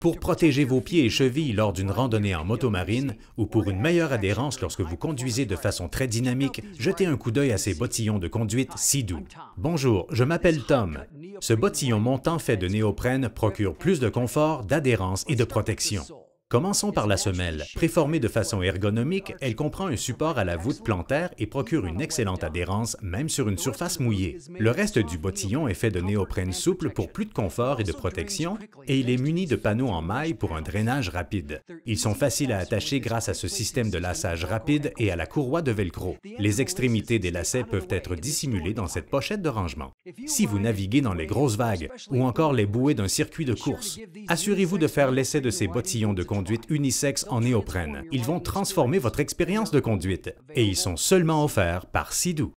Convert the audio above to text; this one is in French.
Pour protéger vos pieds et chevilles lors d'une randonnée en motomarine ou pour une meilleure adhérence lorsque vous conduisez de façon très dynamique, jetez un coup d'œil à ces bottillons de conduite si doux. Bonjour, je m'appelle Tom. Ce bottillon montant fait de néoprène procure plus de confort, d'adhérence et de protection. Commençons par la semelle. Préformée de façon ergonomique, elle comprend un support à la voûte plantaire et procure une excellente adhérence, même sur une surface mouillée. Le reste du bottillon est fait de néoprène souple pour plus de confort et de protection, et il est muni de panneaux en maille pour un drainage rapide. Ils sont faciles à attacher grâce à ce système de lassage rapide et à la courroie de velcro. Les extrémités des lacets peuvent être dissimulées dans cette pochette de rangement. Si vous naviguez dans les grosses vagues ou encore les bouées d'un circuit de course, assurez-vous de faire l'essai de ces bottillons de conduite unisexe en néoprène. Ils vont transformer votre expérience de conduite et ils sont seulement offerts par Sidou.